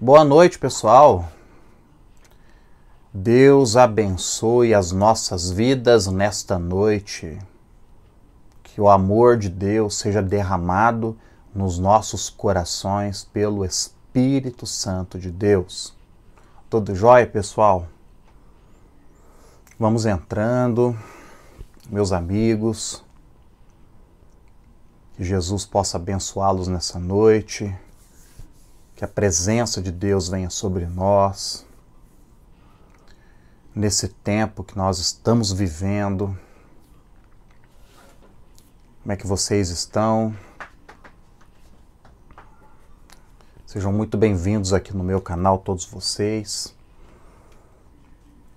Boa noite, pessoal. Deus abençoe as nossas vidas nesta noite. Que o amor de Deus seja derramado nos nossos corações pelo Espírito Santo de Deus. Tudo jóia, pessoal? Vamos entrando, meus amigos. Que Jesus possa abençoá-los nessa noite que a presença de Deus venha sobre nós nesse tempo que nós estamos vivendo. Como é que vocês estão? Sejam muito bem-vindos aqui no meu canal, todos vocês.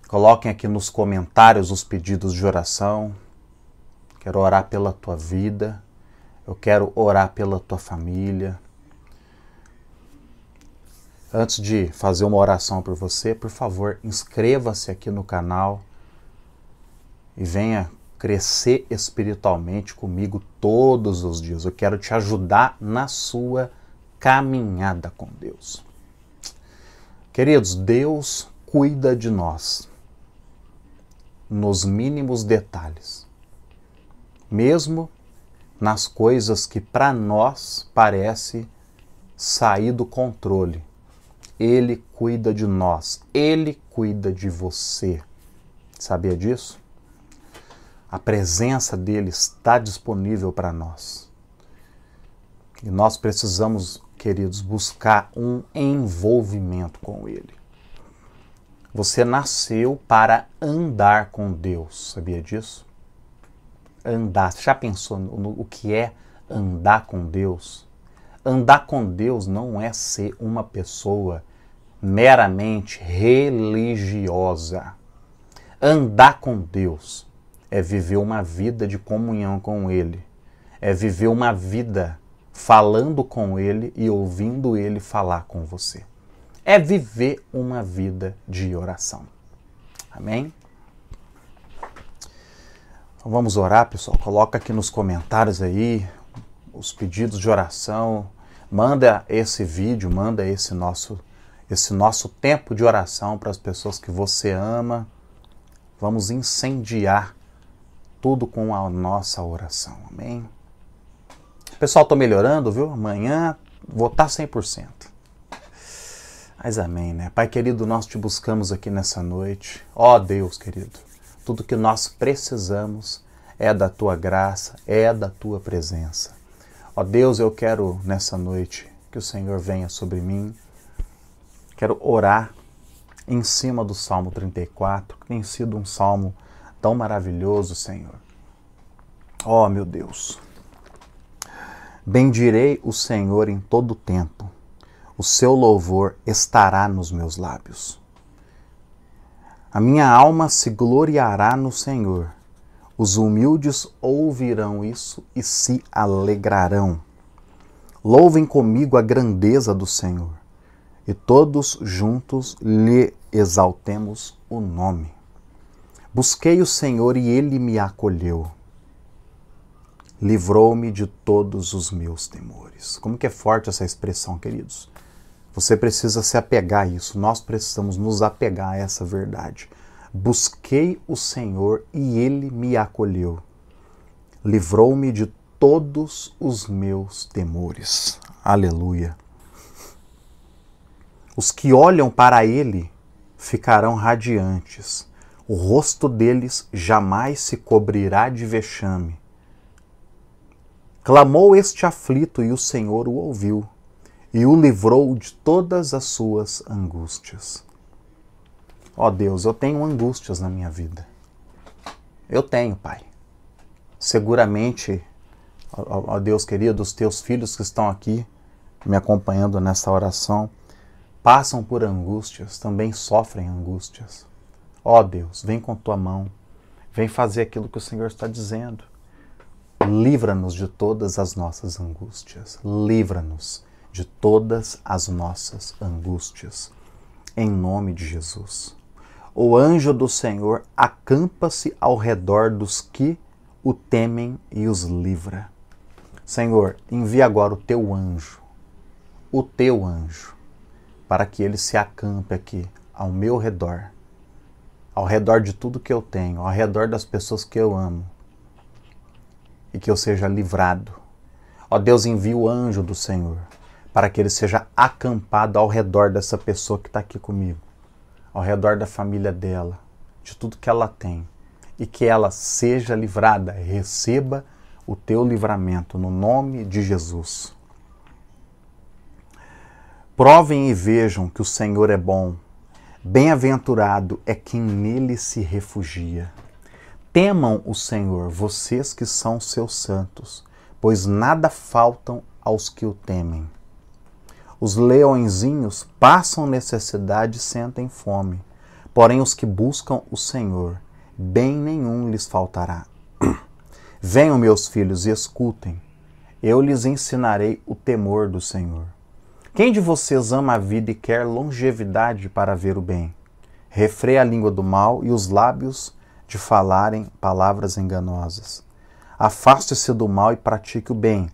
Coloquem aqui nos comentários os pedidos de oração. Quero orar pela tua vida. Eu quero orar pela tua família. Antes de fazer uma oração por você, por favor, inscreva-se aqui no canal e venha crescer espiritualmente comigo todos os dias. Eu quero te ajudar na sua caminhada com Deus. Queridos, Deus cuida de nós nos mínimos detalhes, mesmo nas coisas que para nós parece sair do controle ele cuida de nós, ele cuida de você. Sabia disso? A presença dele está disponível para nós. E nós precisamos, queridos, buscar um envolvimento com ele. Você nasceu para andar com Deus, sabia disso? Andar. Já pensou no, o que é andar com Deus? Andar com Deus não é ser uma pessoa meramente religiosa. Andar com Deus é viver uma vida de comunhão com Ele, é viver uma vida falando com Ele e ouvindo Ele falar com você. É viver uma vida de oração. Amém? Então vamos orar, pessoal. Coloca aqui nos comentários aí os pedidos de oração. Manda esse vídeo, manda esse nosso esse nosso tempo de oração para as pessoas que você ama. Vamos incendiar tudo com a nossa oração. Amém? Pessoal, tô melhorando, viu? Amanhã vou tá estar 100%. Mas amém, né? Pai querido, nós te buscamos aqui nessa noite. Ó oh, Deus querido, tudo que nós precisamos é da tua graça, é da tua presença. Ó oh, Deus, eu quero nessa noite que o Senhor venha sobre mim quero orar em cima do Salmo 34, que tem sido um salmo tão maravilhoso, Senhor. Oh, meu Deus. Bendirei o Senhor em todo o tempo. O seu louvor estará nos meus lábios. A minha alma se gloriará no Senhor. Os humildes ouvirão isso e se alegrarão. Louvem comigo a grandeza do Senhor e todos juntos lhe exaltemos o nome. Busquei o Senhor e ele me acolheu. Livrou-me de todos os meus temores. Como que é forte essa expressão, queridos? Você precisa se apegar a isso. Nós precisamos nos apegar a essa verdade. Busquei o Senhor e ele me acolheu. Livrou-me de todos os meus temores. Aleluia. Os que olham para ele ficarão radiantes, o rosto deles jamais se cobrirá de vexame. Clamou este aflito e o Senhor o ouviu e o livrou de todas as suas angústias. Ó oh Deus, eu tenho angústias na minha vida. Eu tenho, Pai. Seguramente, ó oh Deus querido, os teus filhos que estão aqui me acompanhando nesta oração passam por angústias também sofrem angústias. Ó oh Deus, vem com tua mão, vem fazer aquilo que o Senhor está dizendo. Livra-nos de todas as nossas angústias. Livra-nos de todas as nossas angústias. Em nome de Jesus. O anjo do Senhor acampa-se ao redor dos que o temem e os livra. Senhor, envia agora o teu anjo, o teu anjo, para que ele se acampe aqui, ao meu redor, ao redor de tudo que eu tenho, ao redor das pessoas que eu amo, e que eu seja livrado. Ó Deus, envia o anjo do Senhor para que ele seja acampado ao redor dessa pessoa que está aqui comigo, ao redor da família dela, de tudo que ela tem, e que ela seja livrada, receba o teu livramento no nome de Jesus. Provem e vejam que o Senhor é bom. Bem-aventurado é quem nele se refugia. Temam o Senhor, vocês que são seus santos, pois nada faltam aos que o temem. Os leõezinhos passam necessidade e sentem fome, porém os que buscam o Senhor, bem nenhum lhes faltará. Venham, meus filhos, e escutem. Eu lhes ensinarei o temor do Senhor. Quem de vocês ama a vida e quer longevidade para ver o bem? Refreia a língua do mal e os lábios de falarem palavras enganosas. Afaste-se do mal e pratique o bem.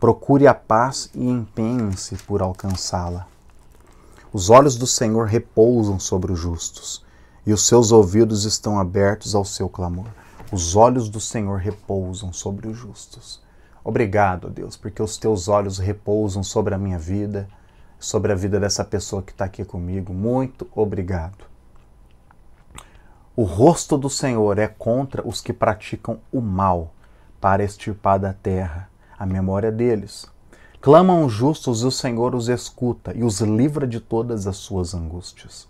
Procure a paz e empenhe-se por alcançá-la. Os olhos do Senhor repousam sobre os justos, e os seus ouvidos estão abertos ao seu clamor. Os olhos do Senhor repousam sobre os justos. Obrigado, Deus, porque os teus olhos repousam sobre a minha vida, sobre a vida dessa pessoa que está aqui comigo. Muito obrigado. O rosto do Senhor é contra os que praticam o mal, para extirpar da terra a memória deles. Clamam justos e o Senhor os escuta e os livra de todas as suas angústias.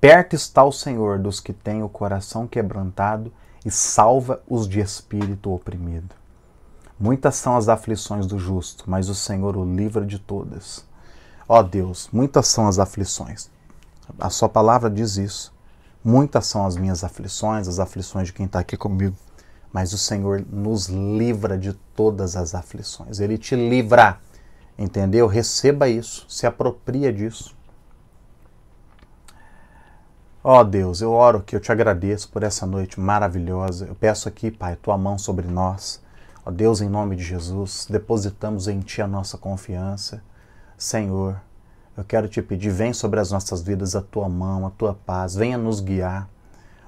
Perto está o Senhor dos que têm o coração quebrantado e salva os de espírito oprimido. Muitas são as aflições do justo, mas o Senhor o livra de todas. Ó Deus, muitas são as aflições. A Sua palavra diz isso. Muitas são as minhas aflições, as aflições de quem está aqui comigo. Mas o Senhor nos livra de todas as aflições. Ele te livra. Entendeu? Receba isso, se apropria disso. Ó oh Deus, eu oro que eu te agradeço por essa noite maravilhosa. Eu peço aqui, Pai, tua mão sobre nós. Ó oh Deus, em nome de Jesus, depositamos em ti a nossa confiança. Senhor, eu quero te pedir, vem sobre as nossas vidas a tua mão, a tua paz, venha nos guiar.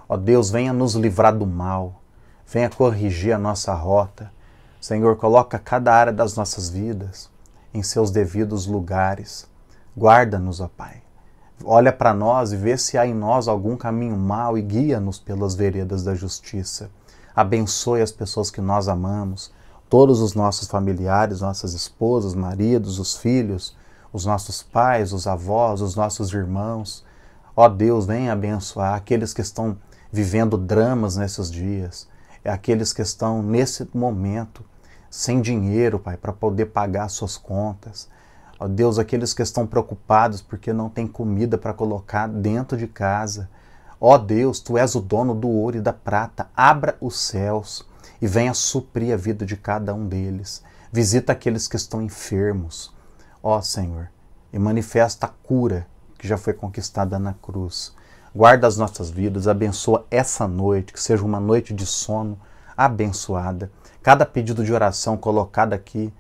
Ó Deus, venha nos livrar do mal, venha corrigir a nossa rota. Senhor, coloca cada área das nossas vidas em seus devidos lugares. Guarda-nos, ó Pai. Olha para nós e vê se há em nós algum caminho mau e guia-nos pelas veredas da justiça. Abençoe as pessoas que nós amamos, todos os nossos familiares, nossas esposas, maridos, os filhos, os nossos pais, os avós, os nossos irmãos. Ó Deus, vem abençoar aqueles que estão vivendo dramas nesses dias, é aqueles que estão nesse momento sem dinheiro, Pai, para poder pagar suas contas. Ó Deus, aqueles que estão preocupados porque não tem comida para colocar dentro de casa. Ó Deus, tu és o dono do ouro e da prata, abra os céus e venha suprir a vida de cada um deles. Visita aqueles que estão enfermos, ó Senhor, e manifesta a cura que já foi conquistada na cruz. Guarda as nossas vidas, abençoa essa noite, que seja uma noite de sono abençoada. Cada pedido de oração colocado aqui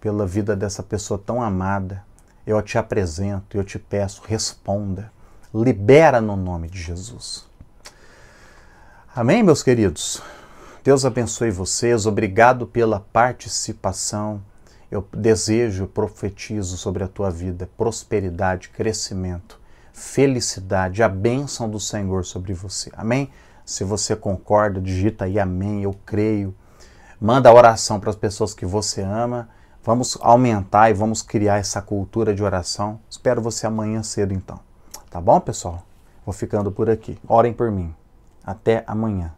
pela vida dessa pessoa tão amada, eu te apresento, eu te peço, responda. Libera no nome de Jesus. Amém, meus queridos? Deus abençoe vocês, obrigado pela participação. Eu desejo, profetizo sobre a tua vida prosperidade, crescimento, felicidade, a bênção do Senhor sobre você. Amém? Se você concorda, digita aí amém, eu creio. Manda oração para as pessoas que você ama. Vamos aumentar e vamos criar essa cultura de oração. Espero você amanhã cedo então. Tá bom, pessoal? Vou ficando por aqui. Orem por mim. Até amanhã.